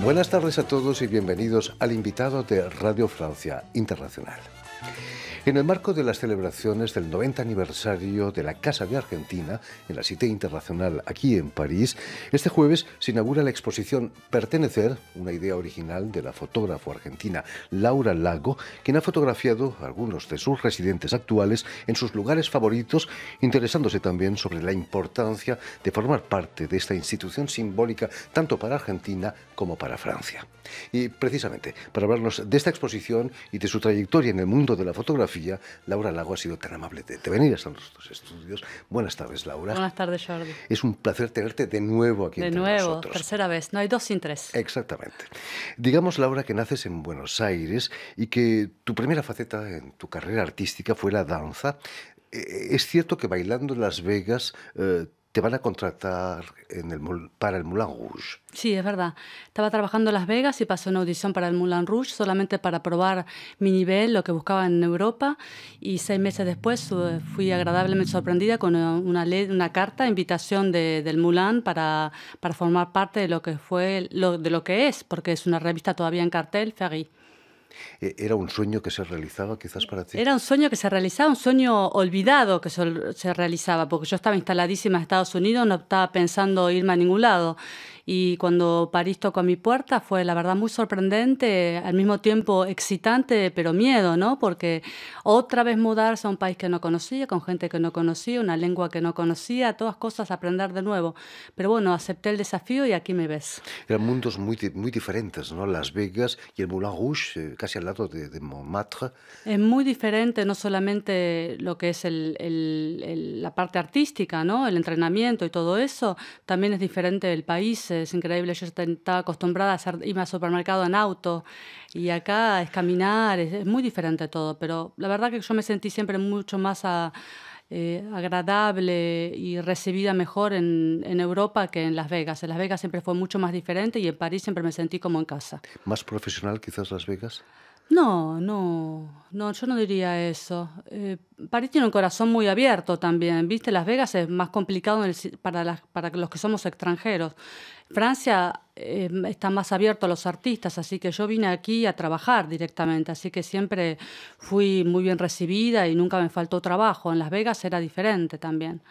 Buenas tardes a todos y bienvenidos al invitado de Radio Francia Internacional. En el marco de las celebraciones del 90 aniversario de la Casa de Argentina, en la Cité Internacional aquí en París, este jueves se inaugura la exposición Pertenecer, una idea original de la fotógrafa argentina Laura Lago, quien ha fotografiado a algunos de sus residentes actuales en sus lugares favoritos, interesándose también sobre la importancia de formar parte de esta institución simbólica tanto para Argentina como para Francia. Y precisamente, para hablarnos de esta exposición y de su trayectoria en el mundo de la fotografía, Laura Lago ha sido tan amable de, venir hasta nuestros estudios. Buenas tardes, Laura. Buenas tardes, Jordi. Es un placer tenerte de nuevo aquí. De nuevo, tercera vez. No hay dos sin tres. Exactamente. Digamos, Laura, que naces en Buenos Aires y que tu primera faceta en tu carrera artística fue la danza. Eh, es cierto que bailando en Las Vegas eh, te van a contratar en el, para el Moulin Rouge. Sí, es verdad. Estaba trabajando en Las Vegas y pasé una audición para el Moulin Rouge solamente para probar mi nivel, lo que buscaba en Europa. Y seis meses después eh, fui agradablemente sorprendida con eh, una, una carta, invitación del Moulin para, formar parte de lo que fue, lo, de lo que es, porque es una revista todavía en cartel, Ferry. Eh, ¿Era un sueño que se realizaba quizás para ti? Era un sueño que se realizaba, un sueño olvidado que se, realizaba, porque yo estaba instaladísima en Estados Unidos, no estaba pensando irme a ningún lado. Y cuando París tocó a mi puerta fue, la verdad, muy sorprendente, al mismo tiempo excitante, pero miedo, ¿no? Porque otra vez mudarse a un país que no conocía, con gente que no conocía, una lengua que no conocía, todas cosas aprender de nuevo. Pero bueno, acepté el desafío y aquí me ves. Eran mundos muy, muy diferentes, ¿no? Las Vegas y el Moulin Rouge, eh, casi al lado de, de Montmartre. Es muy diferente, no solamente lo que es la parte artística, ¿no? El entrenamiento y todo eso, también es diferente el país eh, es increíble. Yo estaba acostumbrada a irme al supermercado en auto y acá es caminar, es, muy diferente todo, pero la verdad que yo me sentí siempre mucho más ah, eh, agradable y recibida mejor en, Europa que en Las Vegas. En Las Vegas siempre fue mucho más diferente y en París siempre me sentí como en casa. ¿Más profesional quizás Las Vegas? No, no, no, yo no diría eso. Eh, París tiene un corazón muy abierto también, ¿viste? Las Vegas es más complicado para, los que somos extranjeros. Francia eh, está más abierto a los artistas, así que yo vine aquí a trabajar directamente, así que siempre fui muy bien recibida y nunca me faltó trabajo. En Las Vegas era diferente también.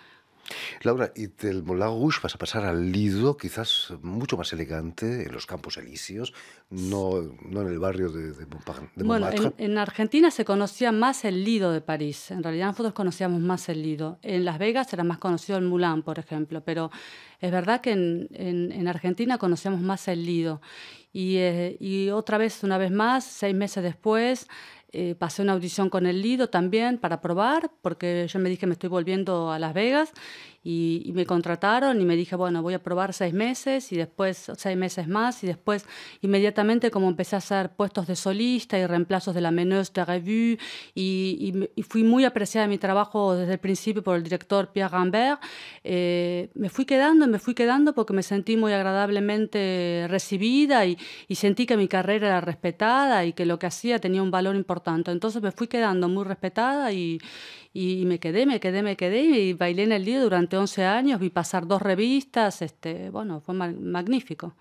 Laura, y del Moulin vas a pasar al Lido, quizás mucho más elegante, en los Campos Elíseos, no, no en el barrio de, de, Montparnasse. bueno, en, Argentina se conocía más el Lido de París. En realidad nosotros conocíamos más el Lido. En Las Vegas era más conocido el Moulin, por ejemplo, pero es verdad que en, Argentina conocíamos más el Lido. Y, eh, y otra vez, una vez más, seis meses después, eh, pasé una audición con el Lido también para probar, porque yo me dije me estoy volviendo a Las Vegas y, me contrataron y me dije, bueno, voy a probar seis meses y después seis meses más y después inmediatamente como empecé a hacer puestos de solista y reemplazos de la Meneuse de Revue y, fui muy apreciada en mi trabajo desde el principio por el director Pierre Rambert, eh, me fui quedando, me fui quedando porque me sentí muy agradablemente recibida y, sentí que mi carrera era respetada y que lo que hacía tenía un valor importante. Entonces me fui quedando muy respetada y, me quedé, me quedé, me quedé y bailé en el día durante 11 años, vi pasar dos revistas, este, bueno, fue magnífico.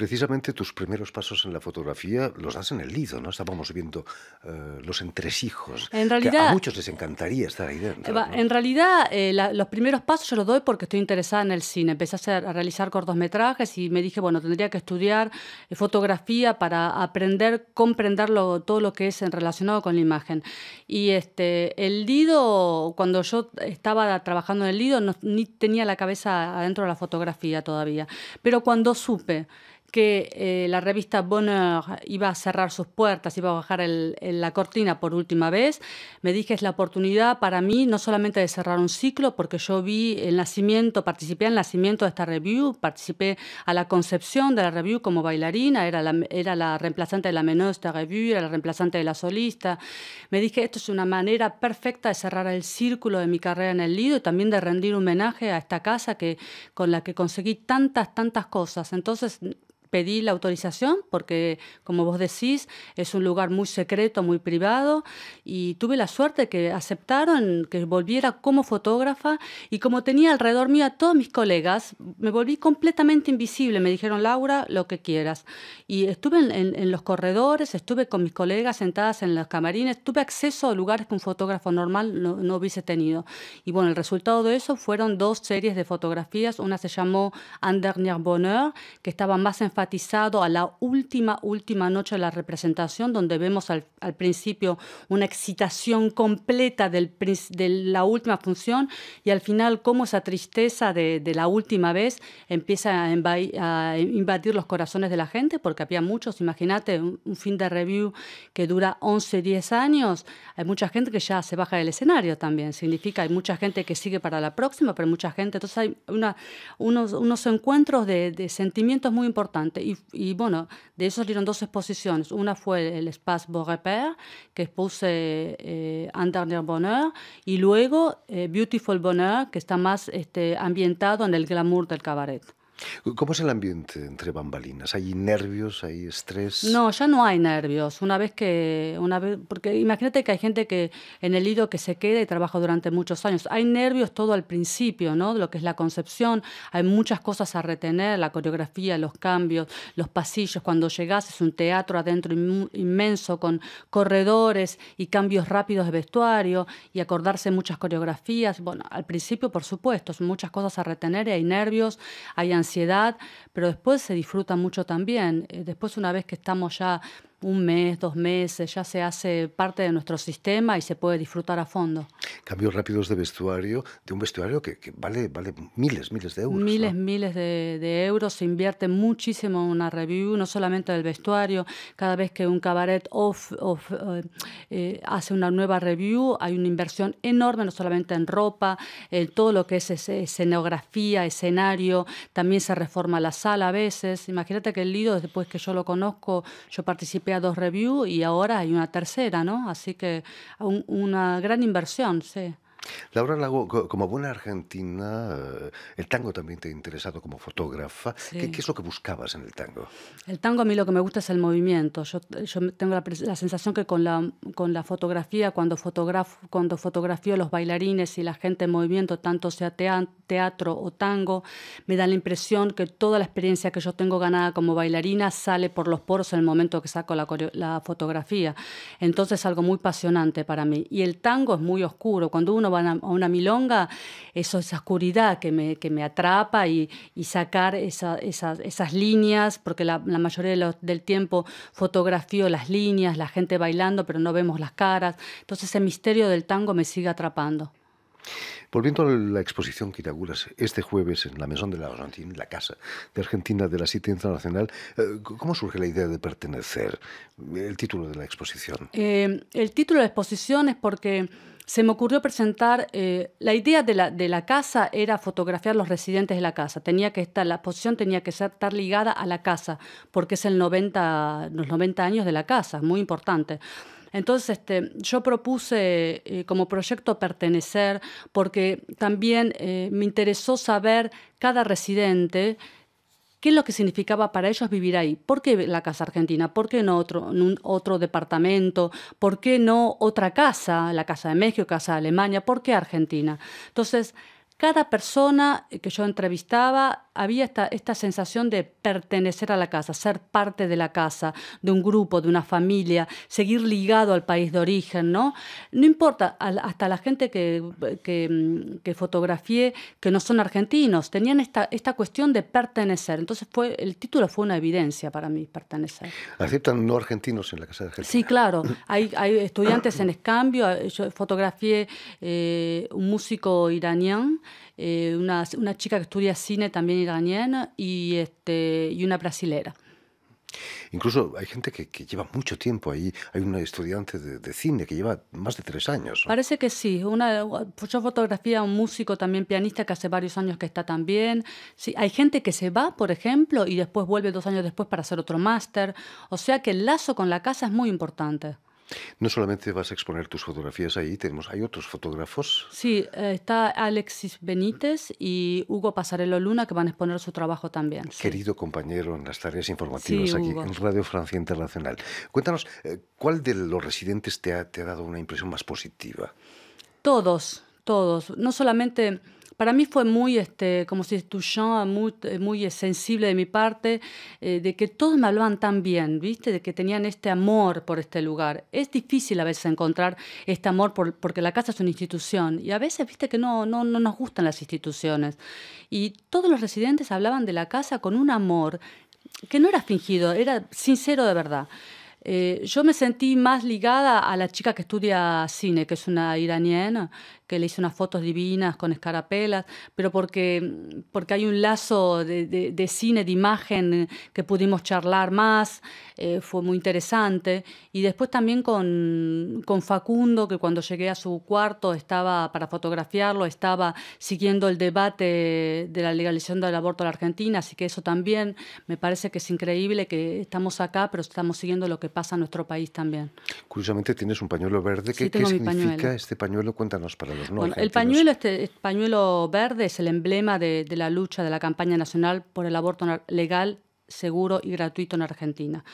Precisamente tus primeros pasos en la fotografía los das en el Lido, ¿no? Estábamos viendo eh, los entresijos. En realidad, a muchos les encantaría estar ahí dentro. En realidad, eh, los primeros pasos yo los doy porque estoy interesada en el cine. Empecé a, realizar cortometrajes y me dije, bueno, tendría que estudiar eh, fotografía para aprender, comprender todo lo que es relacionado con la imagen. Y este, el Lido, cuando yo estaba trabajando en el Lido, ni tenía la cabeza adentro de la fotografía todavía. Pero cuando supe que eh, la revista Bonheur iba a cerrar sus puertas, iba a bajar la cortina por última vez, me dije es la oportunidad para mí no solamente de cerrar un ciclo, porque yo vi el nacimiento, participé en el nacimiento de esta review, participé a la concepción de la review como bailarina, era la, era la reemplazante de la menor de review, era la reemplazante de la solista. Me dije esto es una manera perfecta de cerrar el círculo de mi carrera en el Lido y también de rendir homenaje a esta casa que, con la que conseguí tantas, tantas cosas. Entonces, pedí la autorización porque, como vos decís, es un lugar muy secreto, muy privado y tuve la suerte que aceptaron que volviera como fotógrafa y como tenía alrededor mío a todos mis colegas, me volví completamente invisible. Me dijeron, Laura, lo que quieras. Y estuve en, los corredores, estuve con mis colegas sentadas en los camarines, tuve acceso a lugares que un fotógrafo normal no, hubiese tenido. Y bueno, el resultado de eso fueron dos series de fotografías. Una se llamó Un Dernier Bonheur, que estaba más en a la última, última noche de la representación, donde vemos al, principio una excitación completa del, de la última función y al final cómo esa tristeza de, la última vez empieza a, invadir los corazones de la gente, porque había muchos, imagínate, un, fin de review que dura 11, 10 años, hay mucha gente que ya se baja del escenario también, significa hay mucha gente que sigue para la próxima, pero mucha gente, entonces hay una, unos, unos encuentros de sentimientos muy importantes. Y, bueno, de eso salieron dos exposiciones. Una fue el Espace Bonheur que expuse eh, Bonheur, y luego eh, Beautiful Bonheur, que está más este, ambientado en el glamour del cabaret. ¿Cómo es el ambiente entre bambalinas? ¿Hay nervios? ¿Hay estrés? No, ya no hay nervios. Una vez que, una vez, porque imagínate que hay gente que en el ido que se queda y trabaja durante muchos años. Hay nervios todo al principio, ¿no? De lo que es la concepción. Hay muchas cosas a retener, la coreografía, los cambios, los pasillos. Cuando llegas es un teatro adentro inmenso con corredores y cambios rápidos de vestuario y acordarse muchas coreografías. Bueno, al principio, por supuesto, son muchas cosas a retener y hay nervios, hay ansiedad pero después se disfruta mucho también. Eh, después una vez que estamos ya un mes, dos meses, ya se hace parte de nuestro sistema y se puede disfrutar a fondo. Cambios rápidos de vestuario, de un vestuario que, vale, vale miles, miles de euros. Miles, miles de, euros, se invierte muchísimo en una review, no solamente del vestuario, cada vez que un cabaret off, eh, eh, hace una nueva review hay una inversión enorme, no solamente en ropa, en todo lo que es escenografía, escenario, también se reforma la sala a veces. Imagínate que el Lido, después que yo lo conozco, yo participé dos reviews y ahora hay una tercera, ¿no? Así que una gran inversión, sí. Laura como buena argentina, eh, el tango también te ha interesado como fotógrafa. ¿Qué, es lo que buscabas en el tango? El tango a mí lo que me gusta es el movimiento. Yo, tengo la, sensación que con la, con la fotografía, cuando, fotograf, cuando fotografío los bailarines y la gente en movimiento, tanto sea teatro o tango, me da la impresión que toda la experiencia que yo tengo ganada como bailarina sale por los poros en el momento que saco la, la fotografía. Entonces es algo muy apasionante para mí. Y el tango es muy oscuro. Cuando uno a, una milonga, esa oscuridad que me, que me atrapa y, y sacar esas, esas líneas, porque la, mayoría del tiempo fotografío las líneas, la gente bailando, pero no vemos las caras. Entonces ese misterio del tango me sigue atrapando. Volviendo a la exposición que inauguras este jueves en la Maison de la Argentina, la Casa de Argentina de la Cita Internacional, eh, ¿cómo surge la idea de pertenecer? El título de la exposición. Eh, el título de la exposición es porque se me ocurrió presentar, eh, la idea de la, de la, casa era fotografiar los residentes de la casa, tenía que estar, la exposición tenía que estar ligada a la casa, porque es el 90, los 90 años de la casa, muy importante. Entonces, este, yo propuse eh, como proyecto pertenecer porque también eh, me interesó saber cada residente qué es lo que significaba para ellos vivir ahí. ¿Por qué la casa argentina? ¿Por qué no otro, otro departamento? ¿Por qué no otra casa? La casa de México, casa de Alemania. ¿Por qué Argentina? Entonces, cada persona eh, que yo entrevistaba había esta, sensación de pertenecer a la casa, ser parte de la casa, de un grupo, de una familia, seguir ligado al país de origen, ¿no? No importa, hasta la gente mm, que, fotografié, que no son argentinos, tenían esta, cuestión de pertenecer. Entonces fue, el título fue una evidencia para mí, pertenecer. ¿Aceptan no argentinos en la Casa de Argentina? Sí, claro. Hay, estudiantes en escambio. Yo fotografié eh, un músico iranián eh, una, chica que estudia cine también iraniana y, este, y una brasilera. Incluso hay gente que, lleva mucho tiempo ahí. Hay una estudiante de, cine que lleva más de tres años. Parece que sí. Una, yo fotografía a un músico también pianista que hace varios años que está también. Sí, hay gente que se va, por ejemplo, y después vuelve dos años después para hacer otro máster. O sea que el lazo con la casa es muy importante. No solamente vas a exponer tus fotografías ahí, tenemos, hay otros fotógrafos. Sí, eh, está Alexis Benítez y Hugo Pasarelo Luna que van a exponer su trabajo también. Querido compañero en las tareas informativas aquí en Radio Francia Internacional. Cuéntanos, eh, ¿cuál de los residentes te ha, te ha dado una impresión más positiva? Todos, no solamente, para mí fue muy, este, como si estuviera muy, muy eh, sensible de mi parte, eh, de que todos me hablaban tan bien, ¿viste? De que tenían este amor por este lugar. Es difícil a veces encontrar este amor porque la casa es una institución y a veces, ¿viste? Que no, no, no nos gustan las instituciones. Y todos los residentes hablaban de la casa con un amor que no era fingido, era sincero de verdad. Eh, yo me sentí más ligada a la chica que estudia cine, que es una iraniana, que le hice unas fotos divinas con escarapelas, pero porque, porque hay un lazo de, de, cine, de imagen, eh, que pudimos charlar más, eh, fue muy interesante. Y después también con, con Facundo, que cuando llegué a su cuarto estaba para fotografiarlo, estaba siguiendo el debate de la legalización del aborto en la Argentina, así que eso también me parece que es increíble que estamos acá, pero estamos siguiendo lo que pasa en nuestro país también. Curiosamente tienes un pañuelo verde. ¿Qué, ¿qué significa este pañuelo? Cuéntanos para este, el pañuelo, este verde es el emblema de, la lucha de la campaña nacional por el aborto legal seguro y gratuito en Argentina.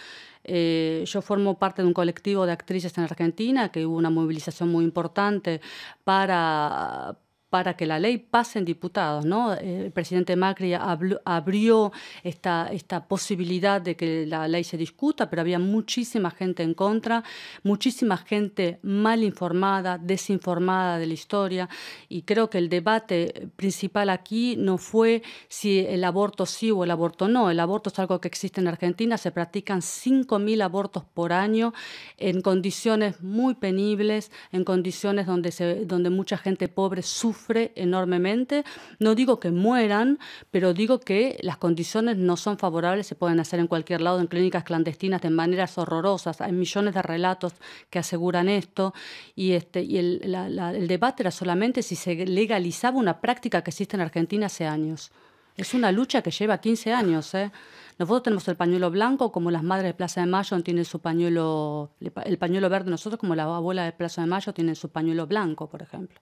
Eh, yo formo parte de un colectivo de actrices en Argentina que hubo una movilización muy importante para, para que la ley pase en diputados. ¿no? Eh, el presidente Macri abrió esta, esta posibilidad de que la ley se discuta, pero había muchísima gente en contra, muchísima gente mal informada, desinformada de la historia, y creo que el debate principal aquí no fue si el aborto sí o el aborto no. El aborto es algo que existe en Argentina, se practican 5.000 abortos por año en condiciones muy penibles, en condiciones donde, se, donde mucha gente pobre sufre sufre enormemente. No digo que mueran, pero digo que las condiciones no son favorables, se pueden hacer en cualquier lado, en clínicas clandestinas, de maneras horrorosas. Hay millones de relatos que aseguran esto. Y, este, el debate era solamente si se legalizaba una práctica que existe en Argentina hace años. Es una lucha que lleva 15 años. ¿eh? Nosotros tenemos el pañuelo blanco, como las madres de Plaza de Mayo tienen su pañuelo, el pañuelo verde, nosotros como la abuela de Plaza de Mayo tienen su pañuelo blanco, por ejemplo.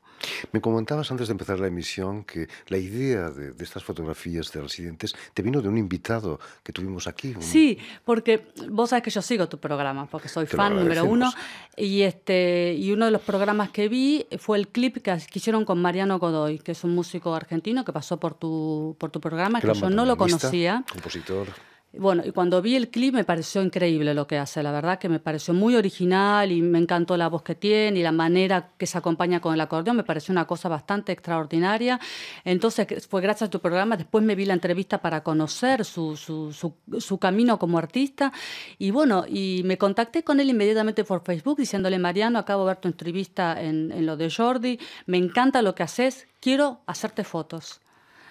Me comentabas antes de empezar la emisión que la idea de, estas fotografías de residentes te vino de un invitado que tuvimos aquí. Sí, porque vos sabes que yo sigo tu programa, porque soy fan número uno, y, este, y uno de los programas que vi fue el clip que, hicieron con Mariano Godoy, que es un músico argentino que pasó por tu, por tu programa, que yo no lo conocía. Compositor. Bueno, y cuando vi el clip me pareció increíble lo que hace, la verdad que me pareció muy original y me encantó la voz que tiene y la manera que se acompaña con el acordeón, me pareció una cosa bastante extraordinaria. Entonces fue gracias a tu programa, después me vi la entrevista para conocer su, camino como artista y bueno, y me contacté con él inmediatamente por Facebook diciéndole, Mariano, acabo de ver tu entrevista en, en lo de Jordi, me encanta lo que haces, quiero hacerte fotos.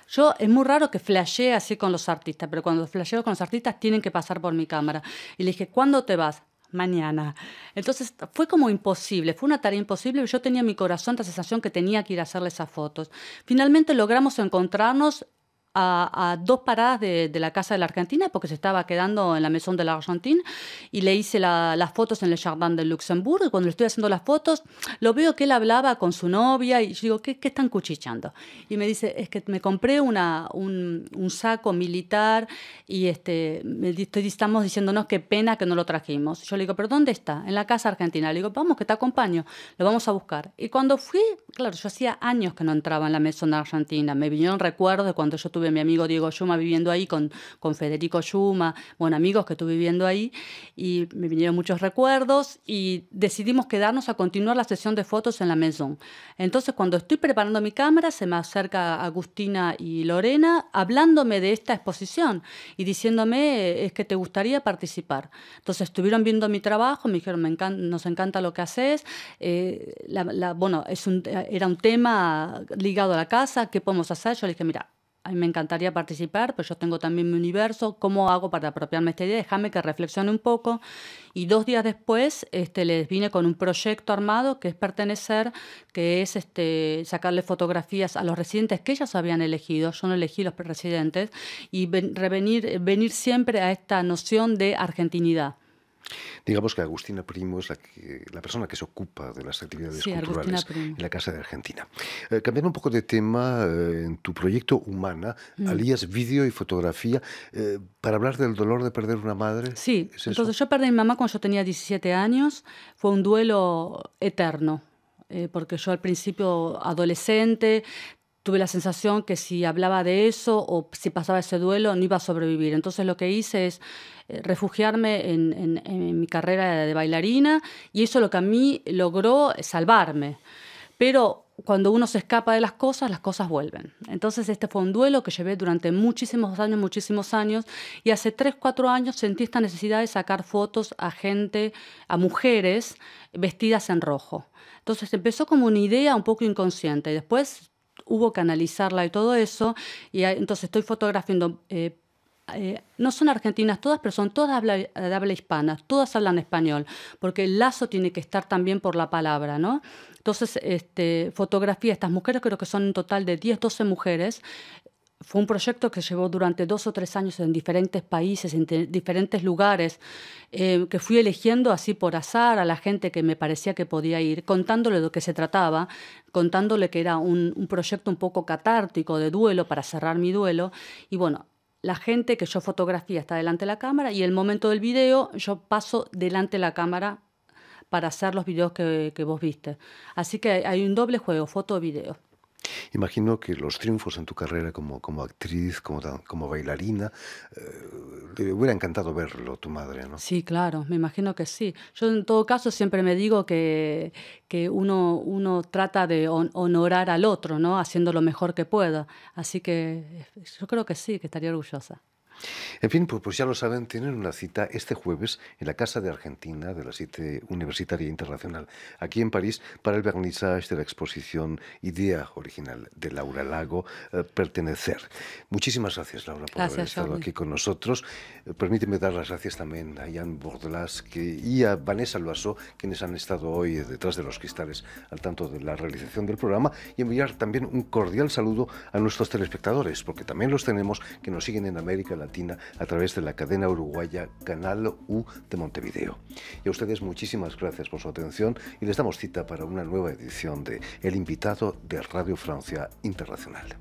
Yo es muy raro que flashee así con los artistas, pero cuando flasheo con los artistas tienen que pasar por mi cámara. Y le dije, ¿cuándo te vas? mañana. Entonces fue como imposible, fue una tarea imposible. Yo tenía en mi corazón la sensación que tenía que ir a hacerle esas fotos. Finalmente logramos encontrarnos a, dos paradas de, la Casa de la Argentina porque se estaba quedando en la Maison de la Argentina y le hice las fotos en el Jardin de Luxemburgo y cuando le estoy haciendo las fotos lo veo que él hablaba con su novia y yo digo, ¿qué, qué están cuchichando? Y me dice, es que me compré una, un, un saco militar y este, estamos diciéndonos qué pena que no lo trajimos. Yo le digo, ¿pero dónde está? En la Casa Argentina. Le digo, vamos, que te acompaño, lo vamos a buscar. Y cuando fui, claro, yo hacía años que no entraba en la Maison de la Argentina, me vinieron recuerdos de cuando yo tuve tuve mi amigo Diego Yuma viviendo ahí con, con Federico Yuma, bueno, amigos que estuve viviendo ahí, y me vinieron muchos recuerdos y decidimos quedarnos a continuar la sesión de fotos en la maison. Entonces, cuando estoy preparando mi cámara, se me acerca Agustina y Lorena hablándome de esta exposición y diciéndome, es que te gustaría participar. Entonces, estuvieron viendo mi trabajo, me dijeron, nos encanta lo que haces, eh, bueno, era un tema ligado a la casa, ¿qué podemos hacer? Yo les dije, mira, a mí me encantaría participar, pero yo tengo también mi universo, ¿cómo hago para apropiarme esta idea? Déjame que reflexione un poco. Y dos días después este, les vine con un proyecto armado que es pertenecer, que es este, sacarle fotografías a los residentes que ellos habían elegido, yo no elegí los residentes, y venir siempre a esta noción de argentinidad. Digamos que Agustina Primo es la, persona que se ocupa de las actividades culturales en la Casa de Argentina. Eh, cambiando un poco de tema, eh, en tu proyecto Humana, mm. alías vídeo y fotografía eh, para hablar del dolor de perder una madre. Sí, entonces yo perdí a mi mamá cuando yo tenía 17 años, fue un duelo eterno, porque yo al principio adolescente tuve la sensación que si hablaba de eso o si pasaba ese duelo no iba a sobrevivir. Entonces lo que hice es eh, refugiarme en, mi carrera de bailarina y eso lo que a mí logró salvarme. Pero cuando uno se escapa de las cosas, las cosas vuelven. Entonces este fue un duelo que llevé durante muchísimos años, muchísimos años, y hace 3, 4 años sentí esta necesidad de sacar fotos a gente, a mujeres vestidas en rojo. Entonces empezó como una idea un poco inconsciente y después hubo que analizarla y todo eso. Y entonces estoy fotografiando. Eh, eh, no son argentinas todas, pero son todas de habla, hispana, todas hablan español, porque el lazo tiene que estar también por la palabra, ¿no? Entonces, este, fotografía, estas mujeres creo que son un total de 10, 12 mujeres, fue un proyecto que llevó durante dos o tres años en diferentes países, en diferentes lugares, eh, que fui eligiendo así por azar a la gente que me parecía que podía ir, contándole de lo que se trataba, contándole que era un, proyecto un poco catártico de duelo para cerrar mi duelo. Y bueno, la gente que yo fotografía está delante de la cámara y el momento del video yo paso delante de la cámara para hacer los videos que, que vos viste. Así que hay un doble juego, foto-video. Imagino que los triunfos en tu carrera como, actriz, como, bailarina, eh, te hubiera encantado verlo tu madre, ¿no? Sí, claro, me imagino que sí. Yo en todo caso siempre me digo que, uno, trata de honorar al otro, ¿no? Haciendo lo mejor que pueda. Así que eh, yo creo que sí, que estaría orgullosa. En fin, pues, pues, ya lo saben, tienen una cita este jueves en la Casa de Argentina de la Cite Universitaria Internacional, aquí en París, para el vernissage de la exposición Idea Original de Laura Lago, eh, Pertenecer. Muchísimas gracias, Laura, por haber estado aquí con nosotros. Eh, permíteme dar las gracias también a Ian Bordelas y a Vanessa Loaso, quienes han estado hoy detrás de los cristales al tanto de la realización del programa, y enviar también un cordial saludo a nuestros telespectadores, porque también los tenemos que nos siguen en América a través de la cadena uruguaya Canal U de Montevideo. Y a ustedes muchísimas gracias por su atención y les damos cita para una nueva edición de El invitado de Radio Francia Internacional.